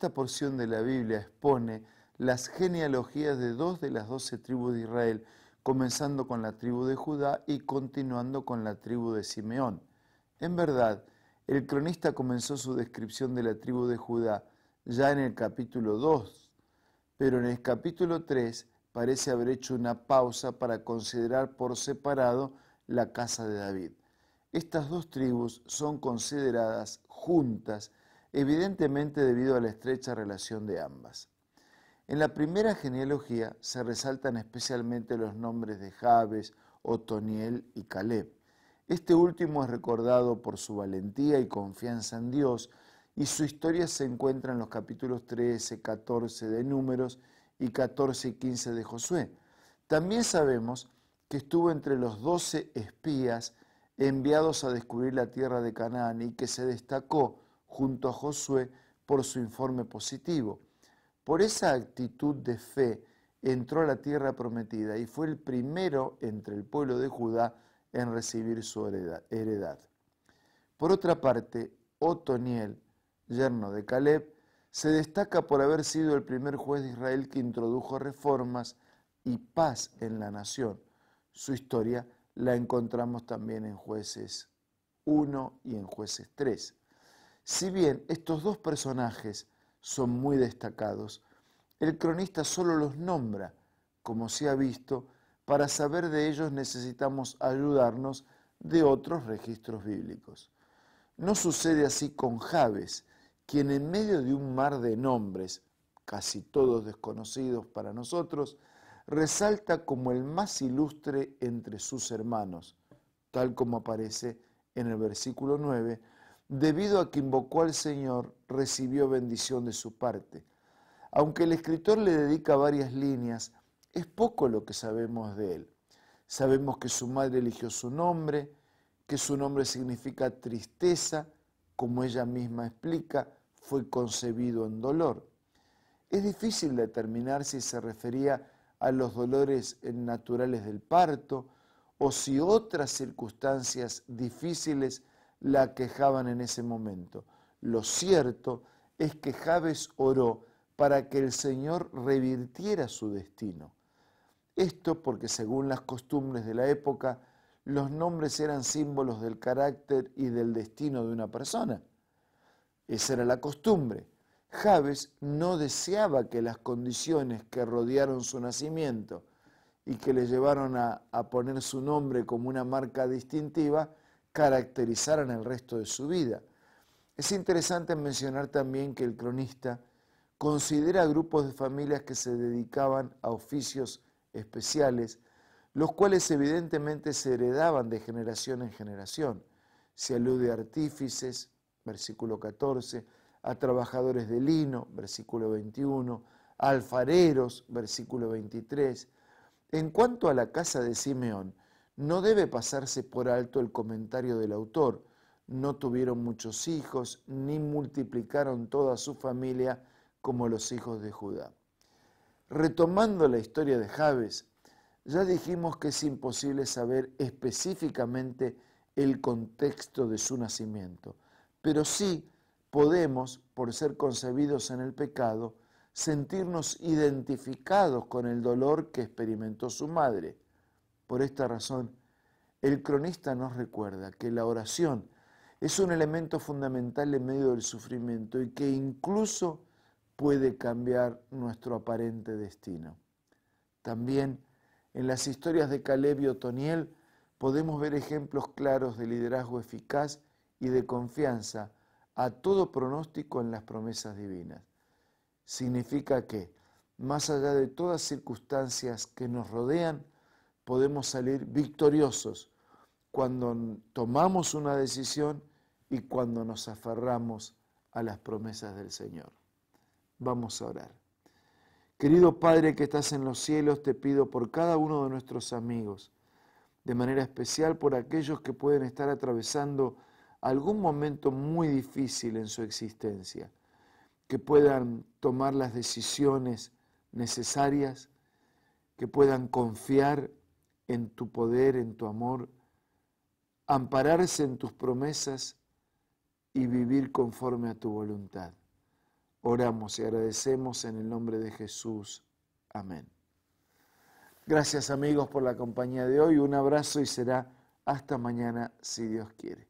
esta porción de la Biblia expone las genealogías de dos de las doce tribus de Israel, comenzando con la tribu de Judá y continuando con la tribu de Simeón. En verdad, el cronista comenzó su descripción de la tribu de Judá ya en el capítulo 2, pero en el capítulo 3 parece haber hecho una pausa para considerar por separado la casa de David. Estas dos tribus son consideradas juntas evidentemente debido a la estrecha relación de ambas. En la primera genealogía se resaltan especialmente los nombres de Jabes, Otoniel y Caleb. Este último es recordado por su valentía y confianza en Dios, y su historia se encuentra en los capítulos 13, 14 de Números y 14 y 15 de Josué. También sabemos que estuvo entre los doce espías enviados a descubrir la tierra de Canaán y que se destacó junto a Josué por su informe positivo. Por esa actitud de fe entró a la tierra prometida y fue el primero entre el pueblo de Judá en recibir su heredad. Por otra parte, Otoniel, yerno de Caleb, se destaca por haber sido el primer juez de Israel que introdujo reformas y paz en la nación. Su historia la encontramos también en jueces 1 y en jueces 3. Si bien estos dos personajes son muy destacados, el cronista solo los nombra, como se ha visto, para saber de ellos necesitamos ayudarnos de otros registros bíblicos. No sucede así con Javes, quien en medio de un mar de nombres, casi todos desconocidos para nosotros, resalta como el más ilustre entre sus hermanos, tal como aparece en el versículo 9, debido a que invocó al Señor, recibió bendición de su parte. Aunque el escritor le dedica varias líneas, es poco lo que sabemos de él. Sabemos que su madre eligió su nombre, que su nombre significa tristeza, como ella misma explica, fue concebido en dolor. Es difícil determinar si se refería a los dolores naturales del parto o si otras circunstancias difíciles la quejaban en ese momento. Lo cierto es que Jabes oró para que el Señor revirtiera su destino. Esto porque según las costumbres de la época, los nombres eran símbolos del carácter y del destino de una persona. Esa era la costumbre. Javes no deseaba que las condiciones que rodearon su nacimiento y que le llevaron a poner su nombre como una marca distintiva caracterizaran el resto de su vida. Es interesante mencionar también que el cronista considera grupos de familias que se dedicaban a oficios especiales, los cuales evidentemente se heredaban de generación en generación. Se alude a artífices, versículo 14, a trabajadores de lino, versículo 21, a alfareros, versículo 23. En cuanto a la casa de Simeón, no debe pasarse por alto el comentario del autor. No tuvieron muchos hijos, ni multiplicaron toda su familia como los hijos de Judá. Retomando la historia de Jabes, ya dijimos que es imposible saber específicamente el contexto de su nacimiento, pero sí podemos, por ser concebidos en el pecado, sentirnos identificados con el dolor que experimentó su madre por esta razón, el cronista nos recuerda que la oración es un elemento fundamental en medio del sufrimiento y que incluso puede cambiar nuestro aparente destino. También en las historias de Caleb y Otoniel podemos ver ejemplos claros de liderazgo eficaz y de confianza a todo pronóstico en las promesas divinas. Significa que, más allá de todas circunstancias que nos rodean, podemos salir victoriosos cuando tomamos una decisión y cuando nos aferramos a las promesas del Señor. Vamos a orar. Querido Padre que estás en los cielos, te pido por cada uno de nuestros amigos, de manera especial por aquellos que pueden estar atravesando algún momento muy difícil en su existencia, que puedan tomar las decisiones necesarias, que puedan confiar en tu poder, en tu amor, ampararse en tus promesas y vivir conforme a tu voluntad. Oramos y agradecemos en el nombre de Jesús. Amén. Gracias amigos por la compañía de hoy. Un abrazo y será hasta mañana si Dios quiere.